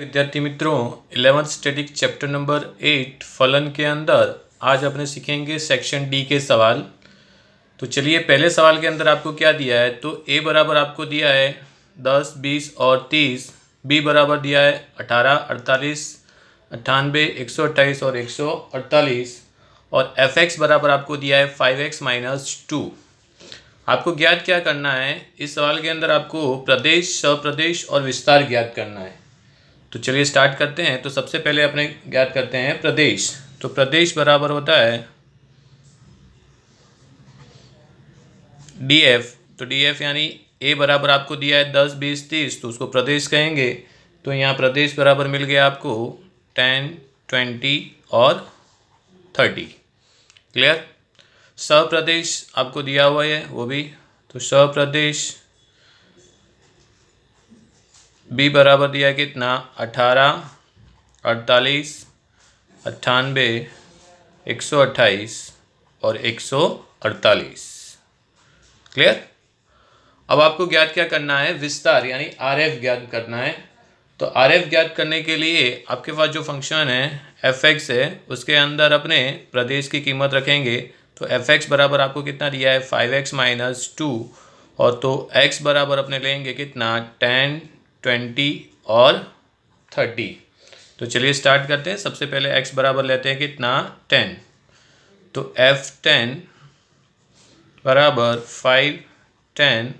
विद्यार्थी मित्रों eleventh statistic chapter number eight फलन के अंदर आज अपने सीखेंगे सेक्शन डी के सवाल तो चलिए पहले सवाल के अंदर आपको क्या दिया है तो ए बराबर आपको दिया है दस बीस और तीस बी बराबर दिया है अठारह अड़तालीस अट्ठानबे एक सौ अट्ठाईस और एक सौ अड़तालीस और एफ एक्स बराबर आपको दिया है फाइव एक्स माइनस टू आपको ज्ञात क्या करना है इस सवाल के अंदर आपको प्रदेश सप्रदेश और विस्तार ज्ञात करना है तो चलिए स्टार्ट करते हैं तो सबसे पहले अपने ज्ञात करते हैं प्रदेश तो प्रदेश बराबर होता है डी एफ तो डी एफ यानी ए बराबर आपको दिया है दस बीस तीस तो उसको प्रदेश कहेंगे तो यहाँ प्रदेश बराबर मिल गया आपको टेन ट्वेंटी और थर्टी क्लियर सप्रदेश आपको दिया हुआ है वो भी तो सप्रदेश बी बराबर दिया कितना अठारह अड़तालीस अट्ठानबे एक सौ अट्ठाईस और एक सौ अड़तालीस क्लियर अब आपको ज्ञात क्या करना है विस्तार यानी आर एफ ज्ञात करना है तो आर एफ ज्ञात करने के लिए आपके पास जो फंक्शन है एफ एक्स है उसके अंदर अपने प्रदेश की कीमत रखेंगे तो एफ एक्स बराबर आपको कितना दिया है फाइव एक्स माइनस टू और तो एक्स बराबर अपने लेंगे कितना टेन ट्वेंटी और थर्टी तो चलिए स्टार्ट करते हैं सबसे पहले एक्स बराबर लेते हैं कितना टेन तो एफ टेन बराबर फाइव टेन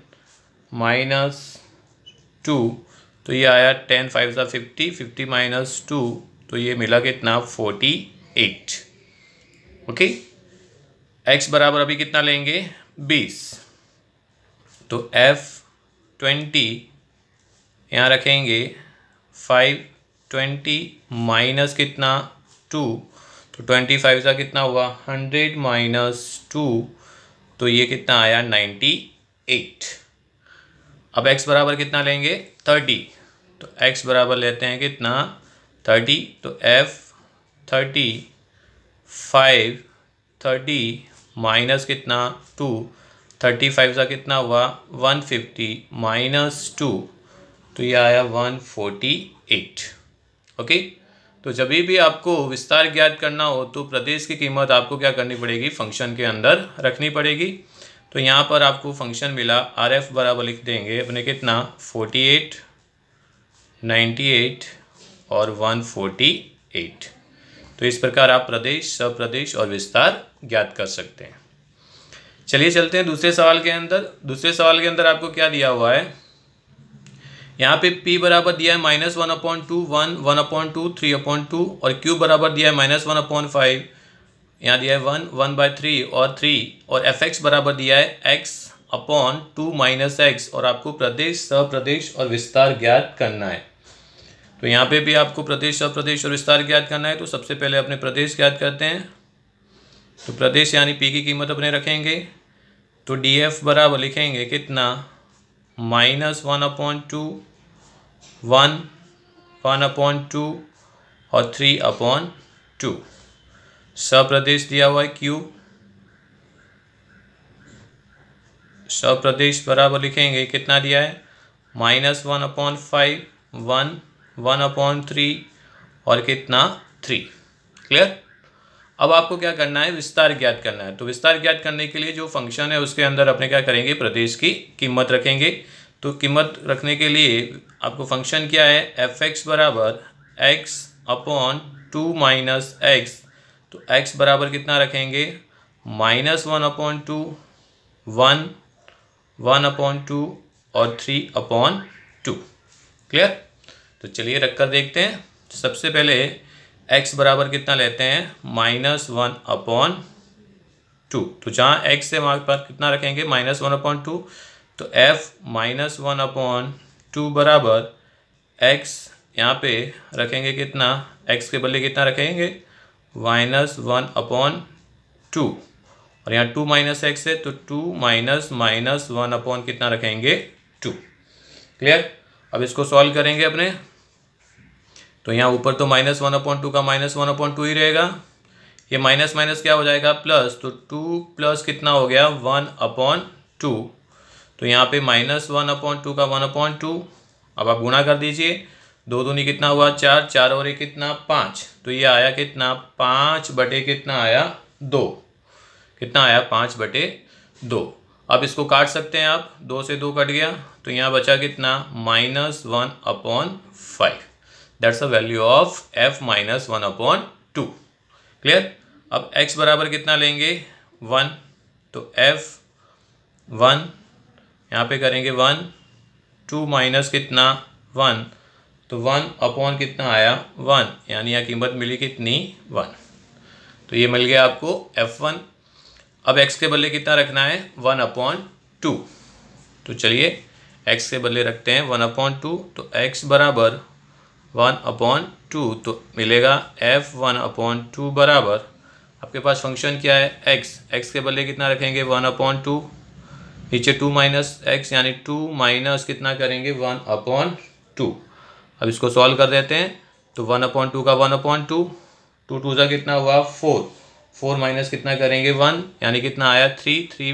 माइनस टू तो ये आया टेन फाइव सा फिफ्टी फिफ्टी माइनस टू तो ये मिला कितना फोर्टी एट ओके एक्स बराबर अभी कितना लेंगे बीस तो एफ ट्वेंटी यहाँ रखेंगे फाइव ट्वेंटी माइनस कितना टू तो ट्वेंटी फाइव का कितना हुआ हंड्रेड माइनस टू तो ये कितना आया नाइन्टी एट अब एक्स बराबर कितना लेंगे थर्टी तो एक्स बराबर लेते हैं कितना थर्टी तो F thirty five thirty minus कितना टू थर्टी फाइव का कितना हुआ वन फिफ्टी माइनस टू तो ये आया 148 ओके तो जब भी आपको विस्तार ज्ञात करना हो तो प्रदेश की कीमत आपको क्या करनी पड़ेगी फंक्शन के अंदर रखनी पड़ेगी तो यहाँ पर आपको फंक्शन मिला आर एफ बराबर लिख देंगे अपने कितना 48, 98 और 148 तो इस प्रकार आप प्रदेश सब प्रदेश और विस्तार ज्ञात कर सकते हैं चलिए चलते हैं दूसरे सवाल के अंदर दूसरे सवाल के अंदर आपको क्या दिया हुआ है यहाँ पे P बराबर दिया है minus one upon two one one upon two three upon two और Q बराबर दिया है माइनस वन अपॉइंट फाइव यहाँ दिया है वन वन बाय थ्री और थ्री और एफ एक्स बराबर दिया है X upon two minus X और आपको प्रदेश प्रदेश और विस्तार ज्ञात करना है तो यहाँ पे भी आपको प्रदेश प्रदेश और विस्तार ज्ञात करना है तो सबसे पहले अपने प्रदेश ज्ञात करते हैं तो प्रदेश यानी पी की कीमत अपने रखेंगे तो डी एफ बराबर लिखेंगे कितना minus one upon two one one upon two और थ्री अपॉन टू सब प्रदेश दिया हुआ है क्यू सब प्रदेश बराबर लिखेंगे कितना दिया है minus one upon five one one upon three और कितना थ्री क्लियर अब आपको क्या करना है विस्तार ज्ञात करना है तो विस्तार ज्ञात करने के लिए जो फंक्शन है उसके अंदर अपने क्या करेंगे प्रदेश की कीमत रखेंगे तो कीमत रखने के लिए आपको फंक्शन क्या है एफ एक्स बराबर X upon two minus X तो एक्स बराबर कितना रखेंगे minus one upon two one one upon two और थ्री अपॉन टू क्लियर तो चलिए रखकर देखते हैं सबसे पहले x बराबर कितना लेते हैं माइनस वन अपॉन टू तो जहाँ x से वहाँ पर कितना रखेंगे माइनस वन अपॉन टू तो F minus one upon two बराबर एक्स यहाँ पे रखेंगे कितना एक्स के बदले कितना रखेंगे माइनस वन अपॉन टू और यहाँ टू माइनस एक्स है तो two minus minus one upon कितना रखेंगे टू क्लियर अब इसको सॉल्व करेंगे अपने तो यहाँ ऊपर तो माइनस वन अपॉन टू का माइनस वन अपॉन टू ही रहेगा ये माइनस माइनस क्या हो जाएगा प्लस तो टू प्लस कितना हो गया वन अपॉन टू तो यहाँ पे माइनस वन अपॉइंट टू का वन अपॉइंट टू अब आप गुणा कर दीजिए दो दूनी कितना हुआ चार चार और एक कितना पाँच तो ये आया कितना पाँच बटे कितना आया दो कितना आया पाँच बटे दो अब इसको काट सकते हैं आप दो से दो कट गया तो यहाँ बचा कितना minus one upon five that's a value of F minus one upon two clear अब एक्स बराबर कितना लेंगे वन तो एफ वन यहाँ पे करेंगे वन टू माइनस कितना वन तो वन अपॉन कितना आया वन यानी यहाँ कीमत मिली कितनी वन तो ये मिल गया आपको एफ वन अब एक्स के बदले कितना रखना है वन अपॉन टू तो चलिए एक्स के बदले रखते हैं वन अपॉन टू तो एक्स बराबर वन अपॉन टू तो मिलेगा एफ वन अपॉन टू बराबर आपके पास फंक्शन क्या है एक्स एक्स के बदले कितना रखेंगे वन अपॉन टू नीचे टू माइनस एक्स यानी टू माइनस कितना करेंगे वन अपॉन टू अब इसको सॉल्व कर देते हैं तो वन अपॉन टू का one upon two two two सा कितना हुआ फोर फोर माइनस कितना करेंगे वन यानी कितना आया three three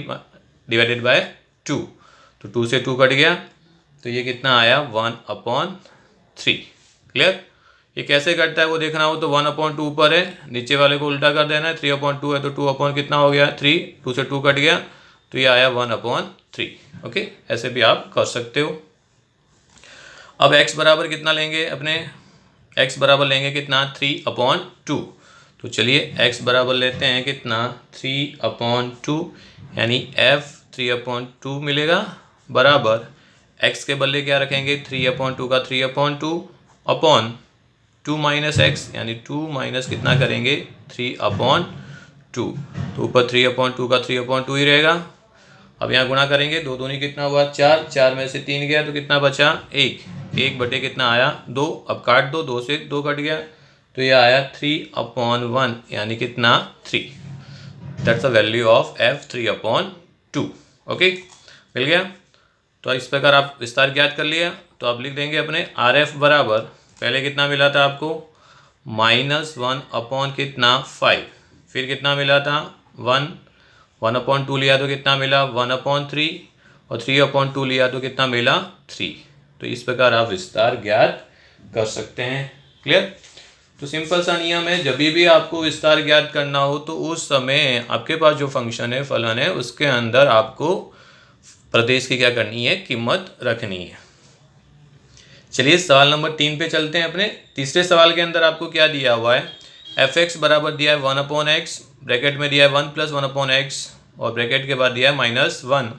divided by two तो टू से टू कट गया तो ये कितना आया वन अपॉन थ्री क्लियर ये कैसे कटता है वो देखना हो तो वन अपॉइंट टू पर है नीचे वाले को उल्टा कर देना है थ्री अपॉइंट टू है तो टू अपॉन कितना हो गया थ्री टू से टू कट गया तो ये आया वन अपॉन थ्री ओके ऐसे भी आप कर सकते हो अब x बराबर कितना लेंगे अपने x बराबर लेंगे कितना थ्री अपॉन टू तो चलिए x बराबर लेते हैं कितना थ्री अपॉन टू यानी f थ्री अपॉन टू मिलेगा बराबर x के बल्ले क्या रखेंगे थ्री अपॉन टू का three upon two upon two minus x यानी टू माइनस कितना करेंगे थ्री अपॉन टू तो ऊपर थ्री अपॉन टू का थ्री अपॉन टू ही रहेगा अब यहाँ गुणा करेंगे दो दूनी कितना हुआ चार चार में से तीन गया तो कितना बचा एक एक बटे कितना आया दो अब काट दो दो से दो कट गया तो ये आया थ्री अपॉन वन यानी कितना three that's a value of f three upon two okay मिल गया तो इस प्रकार आप विस्तार ज्ञात कर लिया तो आप लिख देंगे अपने आर एफ बराबर पहले कितना मिला था आपको माइनस वन अपॉन कितना फाइव फिर कितना मिला था वन वन अपॉइंट टू लिया तो कितना मिला वन अपॉइंट थ्री और थ्री अपॉइंट टू लिया तो कितना मिला थ्री तो इस प्रकार आप विस्तार ज्ञात कर सकते हैं क्लियर तो सिंपल सा नियम है जब भी आपको विस्तार ज्ञात करना हो तो उस समय आपके पास जो फंक्शन है फलन है उसके अंदर आपको प्रदेश की क्या करनी है कीमत रखनी है चलिए सवाल नंबर तीन पे चलते हैं अपने तीसरे सवाल के अंदर आपको क्या दिया हुआ है एफ एक्स बराबर दिया है वन अपॉन एक्स ब्रैकेट में दिया है one plus one upon x और ब्रैकेट के बाद दिया है माइनस वन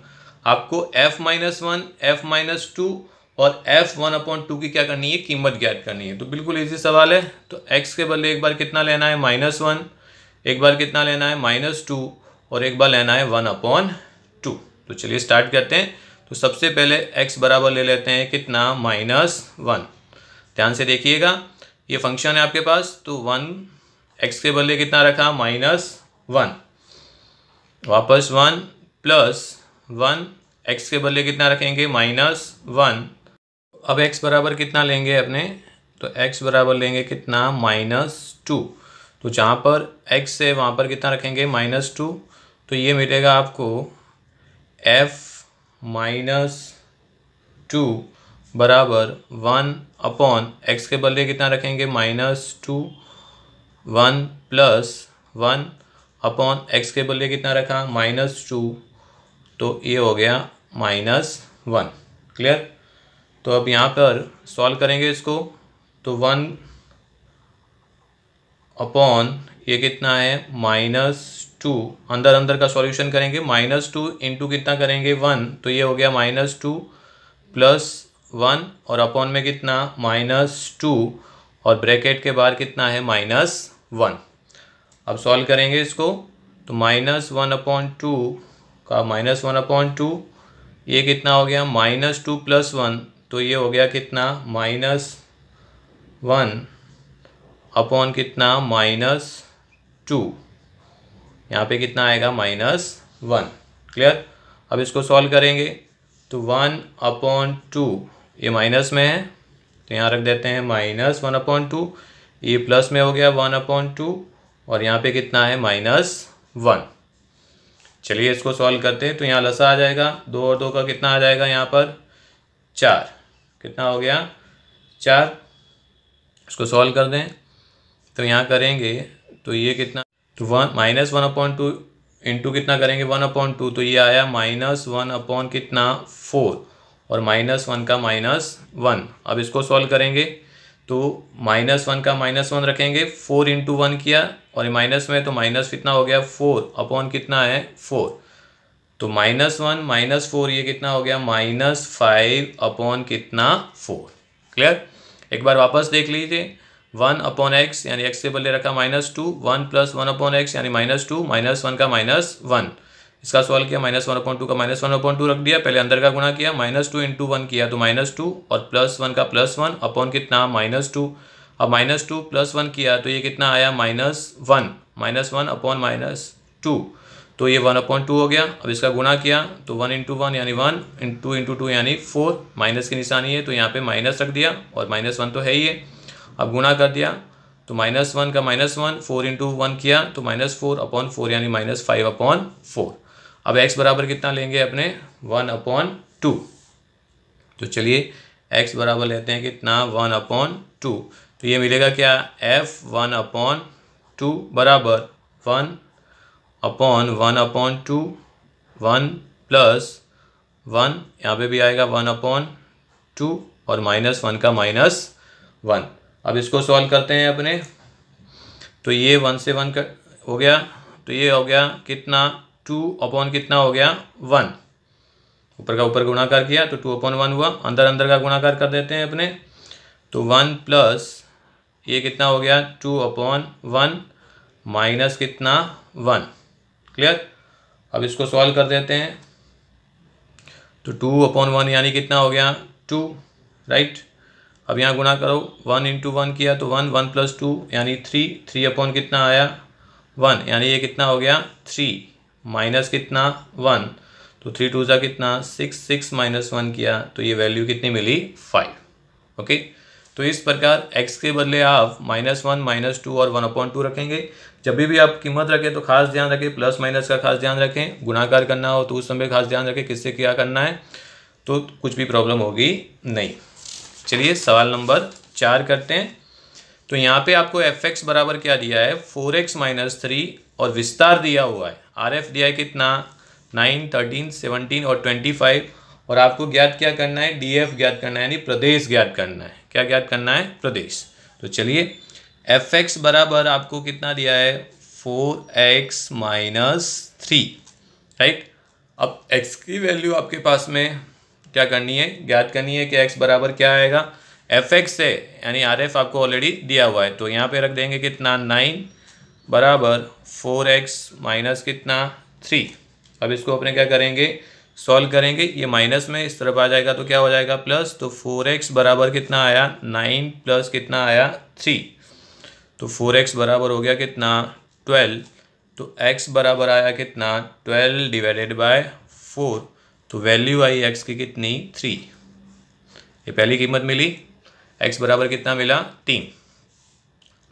आपको f minus one f minus two और एफ वन अपॉन टू की क्या करनी है कीमत ज्ञात करनी है तो बिल्कुल इजी सवाल है तो एक्स के बदले एक बार कितना लेना है माइनस वन एक बार कितना लेना है माइनस टू और एक बार लेना है वन अपॉन टू तो चलिए स्टार्ट करते हैं तो सबसे पहले एक्स बराबर ले लेते हैं कितना माइनस वन ध्यान से देखिएगा ये फंक्शन है आपके पास तो वन एक्स के बदले कितना रखा माइनस वन वापस वन प्लस वन एक्स के बदले कितना रखेंगे माइनस वन अब एक्स बराबर कितना लेंगे अपने तो एक्स बराबर लेंगे कितना माइनस टू तो जहाँ पर एक्स है वहाँ पर कितना रखेंगे माइनस टू तो ये मिलेगा आपको एफ माइनस टू बराबर वन अपॉन एक्स के बदले कितना रखेंगे minus two one plus one upon x के बदले कितना रखा माइनस टू तो ये हो गया माइनस वन क्लियर तो अब यहाँ पर सॉल्व करेंगे इसको तो वन अपॉन ये कितना है माइनस टू अंदर अंदर का सॉल्यूशन करेंगे माइनस टू इंटू कितना करेंगे वन तो ये हो गया माइनस टू प्लस वन और अपॉन में कितना माइनस टू और ब्रैकेट के बाहर कितना है माइनस वन अब सॉल्व करेंगे इसको तो माइनस वन अपॉइंट टू का माइनस वन अपॉइंट टू ये कितना हो गया माइनस टू प्लस वन तो ये हो गया कितना माइनस वन अपॉन कितना माइनस टू यहाँ पे कितना आएगा माइनस वन क्लियर अब इसको सॉल्व करेंगे तो वन अपॉन टू ये माइनस में है तो यहाँ रख देते हैं माइनस वन अपॉन टू ये प्लस में हो गया वन अपॉन टू और यहाँ पे कितना है माइनस वन चलिए इसको सॉल्व करते हैं तो यहाँ लसा आ जाएगा दो और दो का कितना आ जाएगा यहाँ पर चार कितना हो गया चार इसको सॉल्व कर दें तो यहाँ करेंगे तो ये कितना तो one minus one upon two into कितना करेंगे वन अपॉइंट टू तो ये आया माइनस वन अपॉन कितना फोर और माइनस वन का माइनस वन अब इसको सॉल्व करेंगे तो माइनस वन का माइनस वन रखेंगे फोर इंटू वन किया और माइनस में तो माइनस कितना हो गया फोर अपॉन कितना है फोर तो माइनस वन माइनस फोर ये कितना हो गया माइनस फाइव अपॉन कितना फोर क्लियर एक बार वापस देख लीजिए वन अपॉन एक्स यानी एक्स से बल्ले रखा minus two one plus one upon x यानी माइनस टू माइनस वन का माइनस वन इसका सवाल किया माइनस वन अपॉइंट टू का माइनस वन अपॉइंट टू रख दिया पहले अंदर का गुणा किया माइनस टू इंटू वन किया तो माइनस टू और प्लस वन का प्लस वन अपॉन कितना माइनस टू अब माइनस टू प्लस वन किया तो ये कितना आया minus one minus one upon minus two तो ये वन अपॉइंट टू हो गया अब इसका गुणा किया तो वन इंटू वन यानी वन इंटू इंटू टू यानी फोर माइनस की निशानी है तो यहाँ पे माइनस रख दिया और माइनस वन तो है ही है अब गुणा कर दिया तो माइनस वन का minus one four into one किया तो माइनस फोर अपॉन फोर यानी माइनस फाइव अपॉन फोर अब एक्स बराबर कितना लेंगे अपने वन अपॉन टू तो चलिए एक्स बराबर लेते हैं कितना वन अपॉन टू तो ये मिलेगा क्या एफ वन अपॉन टू बराबर one upon one upon two one plus one यहाँ पे भी आएगा वन अपॉन टू और माइनस वन का माइनस वन अब इसको सॉल्व करते हैं अपने तो ये वन से वन का हो गया तो ये हो गया कितना टू अपॉन कितना हो गया वन ऊपर का ऊपर गुणाकार किया तो टू अपॉन वन हुआ अंदर अंदर का गुणाकार कर देते हैं अपने तो वन प्लस ये कितना हो गया टू अपॉन वन माइनस कितना वन क्लियर अब इसको सॉल्व कर देते हैं तो टू अपॉन वन यानी कितना हो गया टू राइट अब यहाँ गुणा करो वन इंटू वन किया तो वन वन प्लस टू यानी थ्री थ्री अपॉन कितना आया वन यानी ये कितना हो गया थ्री माइनस कितना वन तो थ्री टू ज़ा कितना सिक्स सिक्स माइनस वन किया तो ये वैल्यू कितनी मिली फाइव ओके तो इस प्रकार x के बदले आप माइनस वन माइनस टू और वन अपॉइंट टू रखेंगे जब भी, भी आप कीमत रखें तो खास ध्यान रखें प्लस माइनस का खास ध्यान रखें गुणाकार करना हो तो उस समय खास ध्यान रखें किससे क्या करना है तो कुछ भी प्रॉब्लम होगी नहीं चलिए सवाल नंबर चार करते हैं तो यहाँ पे आपको एफ एक्स बराबर क्या दिया है फोर एक्स माइनस थ्री और विस्तार दिया हुआ है आर एफ दिया है कितना नाइन थर्टीन सेवनटीन और ट्वेंटी फाइव और आपको ज्ञात क्या करना है डी एफ ज्ञात करना है यानी प्रदेश ज्ञात करना है क्या ज्ञात करना है प्रदेश तो चलिए एफ एक्स बराबर आपको कितना दिया है four x minus three right अब एक्स की वैल्यू आपके पास में क्या करनी है ज्ञात करनी है कि एक्स बराबर क्या आएगा एफ एक्स से यानी आर एफ आपको ऑलरेडी दिया हुआ है तो यहाँ पे रख देंगे कितना नाइन बराबर फोर एक्स माइनस कितना थ्री अब इसको अपने क्या करेंगे सॉल्व करेंगे ये माइनस में इस तरफ आ जाएगा तो क्या हो जाएगा प्लस तो फोर एक्स बराबर कितना आया नाइन प्लस कितना आया थ्री तो फोर एक्स बराबर हो गया कितना ट्वेल्व तो एक्स बराबर आया कितना ट्वेल्व डिवाइडेड बाय फोर तो वैल्यू आई एक्स की कितनी थ्री ये पहली कीमत मिली एक्स बराबर कितना मिला तीन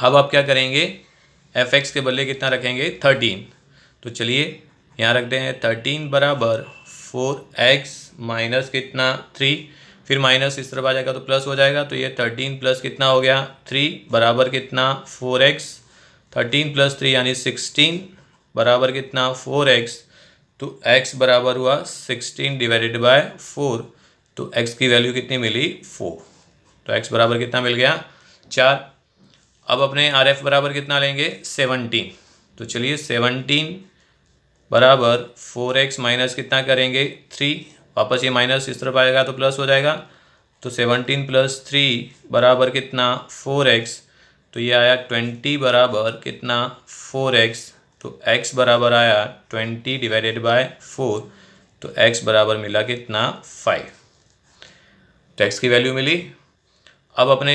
अब आप क्या करेंगे एफ एक्स के बदले कितना रखेंगे थर्टीन तो चलिए यहाँ रखते हैं थर्टीन बराबर फोर एक्स माइनस कितना थ्री फिर माइनस इस तरफ आ जाएगा तो प्लस हो जाएगा तो ये थर्टीन प्लस कितना हो गया थ्री बराबर कितना four x thirteen plus three यानी सिक्सटीन बराबर कितना फोर एक्स तो एक्स बराबर हुआ सिक्सटीन डिवाइडेड बाय फोर तो एक्स की वैल्यू कितनी मिली फोर तो एक्स बराबर कितना मिल गया चार अब अपने आर एफ बराबर कितना लेंगे सेवनटीन तो चलिए सेवनटीन बराबर फोर एक्स माइनस कितना करेंगे थ्री वापस ये माइनस इस तरफ आएगा तो प्लस हो जाएगा तो सेवनटीन प्लस थ्री बराबर कितना फोर एक्स तो ये आया ट्वेंटी बराबर कितना फोर एक्स तो एक्स बराबर आया ट्वेंटी डिवाइडेड बाय फोर तो एक्स बराबर मिला कितना फाइव तो एक्स की वैल्यू मिली अब अपने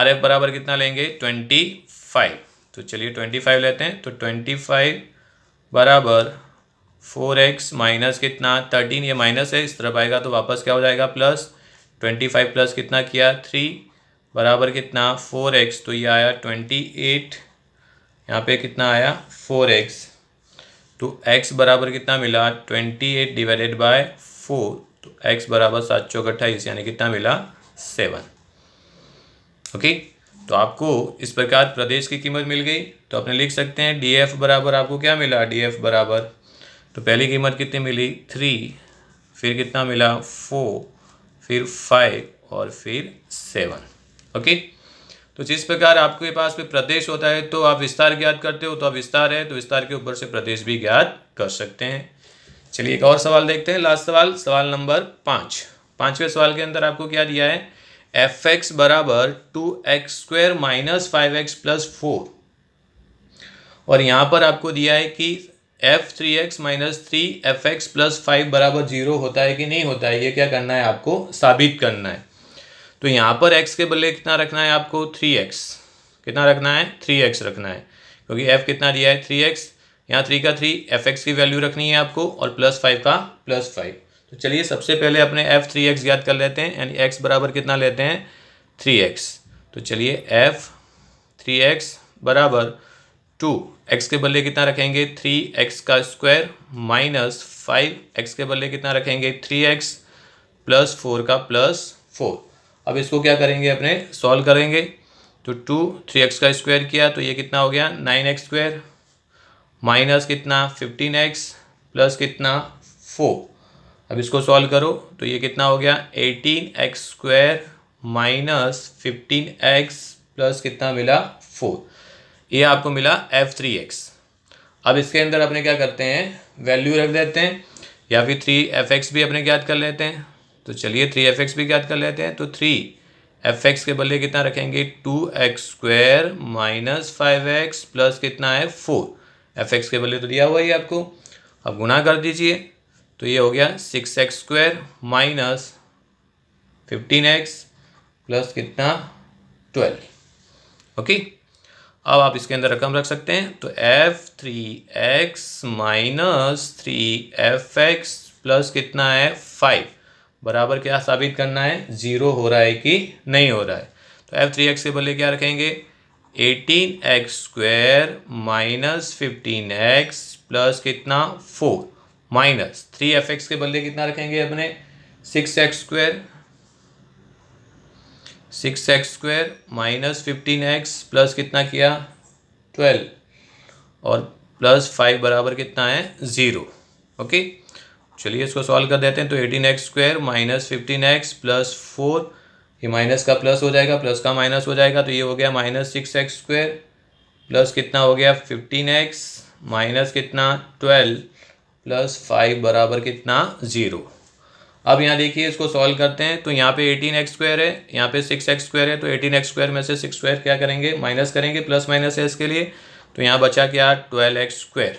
आर एफ बराबर कितना लेंगे ट्वेंटी फाइव तो चलिए ट्वेंटी फाइव लेते हैं तो ट्वेंटी फाइव बराबर फोर एक्स माइनस कितना थर्टीन ये माइनस है इस तरफ आएगा तो वापस क्या हो जाएगा प्लस ट्वेंटी फाइव प्लस कितना किया थ्री बराबर कितना फोर एक्स तो ये आया ट्वेंटी एट यहाँ पे कितना आया फोर एक्स तो एक्स बराबर कितना मिला twenty eight divided by four तो एक्स बराबर सात सौ अट्ठाईस यानी कितना मिला सेवन ओके तो आपको इस प्रकार प्रदेश की कीमत मिल गई तो अपने लिख सकते हैं डी एफ बराबर आपको क्या मिला डी एफ बराबर तो पहली कीमत कितनी मिली थ्री फिर कितना मिला फोर फिर फाइव और फिर सेवन ओके तो जिस प्रकार आपके पास भी प्रदेश होता है तो आप विस्तार ज्ञात करते हो तो आप विस्तार है तो विस्तार के ऊपर से प्रदेश भी ज्ञात कर सकते हैं चलिए एक और सवाल देखते हैं लास्ट सवाल सवाल नंबर पाँच पाँचवें सवाल के अंदर आपको क्या दिया है एफ एक्स बराबर two x square minus five x plus four और यहाँ पर आपको दिया है कि f three x minus three f x plus five बराबर जीरो होता है कि नहीं होता है ये क्या करना है आपको साबित करना है तो यहाँ पर x के बदले कितना रखना है आपको थ्री एक्स कितना रखना है थ्री एक्स रखना है क्योंकि f कितना दिया है थ्री एक्स यहाँ थ्री का थ्री एफ एक्स की वैल्यू रखनी है आपको और प्लस फाइव का प्लस फाइव तो चलिए सबसे पहले अपने एफ थ्री एक्स याद कर लेते हैं यानी एक्स बराबर कितना लेते हैं थ्री एक्स तो चलिए एफ थ्री एक्स बराबर टू एक्स के बदले कितना रखेंगे थ्री एक्स का स्क्वायर माइनस फाइव एक्स के बदले कितना रखेंगे थ्री एक्स प्लस फोर का प्लस फोर अब इसको क्या करेंगे अपने सॉल्व करेंगे तो टू थ्री एक्स का स्क्वायर किया तो ये कितना हो गया नाइन एक्स स्क्वायर माइनस कितना फिफ्टीन एक्स प्लस कितना फोर अब इसको सॉल्व करो तो ये कितना हो गया eighteen x square minus fifteen x plus कितना मिला फोर ये आपको मिला एफ थ्री एक्स अब इसके अंदर अपने क्या करते हैं वैल्यू रख देते हैं या फिर थ्री एफ एक्स भी अपने ज्ञात कर लेते हैं तो चलिए थ्री एफ एक्स भी ज्ञात कर लेते हैं तो थ्री एफ एक्स के बदले कितना रखेंगे two x square minus five x plus कितना है फोर एफ एक्स के बदले तो दिया हुआ ही आपको अब गुना कर दीजिए तो ये हो गया six x square minus fifteen x plus कितना ट्वेल्व ओके अब आप इसके अंदर रकम रख सकते हैं तो f three x minus three f x plus कितना है फाइव बराबर क्या साबित करना है ज़ीरो हो रहा है कि नहीं हो रहा है तो एफ थ्री एक्स के बदले क्या रखेंगे eighteen x square minus fifteen x plus कितना four minus three f x के बदले कितना रखेंगे अपने six x square six x square minus fifteen x plus कितना किया ट्वेल्व और प्लस फाइव बराबर कितना है ज़ीरो ओके चलिए इसको सॉल्व कर देते हैं तो eighteen x square minus fifteen x plus four ये माइनस का प्लस हो जाएगा प्लस का माइनस हो जाएगा तो ये हो गया minus six x square plus कितना हो गया फिफ्टीन एक्स माइनस कितना ट्वेल्व प्लस फाइव बराबर कितना ज़ीरो अब यहाँ देखिए इसको सॉल्व करते हैं तो यहाँ पे एटीन एक्स स्क्वायर है यहाँ पे सिक्स एक्स स्क्वायर है तो एटीन एक्स स्क्वायर में से सिक्स स्क्वायर क्या करेंगे माइनस करेंगे प्लस माइनस है इसके लिए तो यहाँ बचा क्या ट्वेल्व एक्स स्क्वायर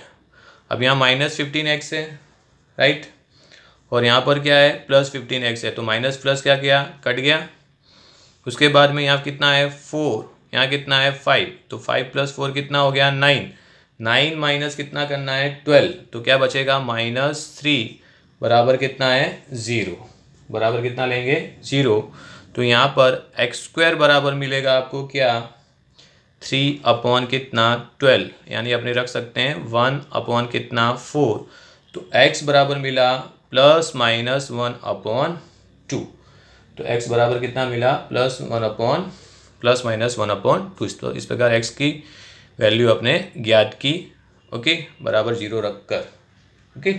अब यहाँ माइनस फिफ्टीन एक्स है राइट और यहाँ पर क्या है प्लस फिफ्टीन एक्स है तो माइनस प्लस क्या किया कट गया उसके बाद में यहाँ कितना है फोर यहाँ कितना है फाइव तो फाइव प्लस फोर कितना हो गया नाइन नाइन माइनस कितना करना है ट्वेल्व तो क्या बचेगा माइनस थ्री बराबर कितना है ज़ीरो बराबर कितना लेंगे ज़ीरो तो यहाँ पर एक्स स्क्वायर बराबर मिलेगा आपको क्या थ्री अपॉन कितना ट्वेल्व यानी अपने रख सकते हैं वन अपॉन कितना फोर तो एक्स बराबर मिला plus minus one upon two तो एक्स बराबर कितना मिला plus one upon plus minus one upon two तो इस प्रकार एक्स की वैल्यू अपने ज्ञात की ओके बराबर जीरो रख कर ओके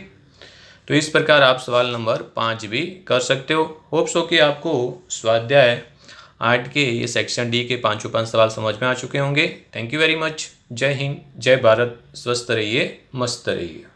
तो इस प्रकार आप सवाल नंबर पाँच भी कर सकते हो होप्स हो कि आपको स्वाध्याय आठ के ये सेक्शन डी के पाँचों पाँच सवाल समझ में आ चुके होंगे थैंक यू वेरी मच जय हिंद जय भारत स्वस्थ रहिए मस्त रहिए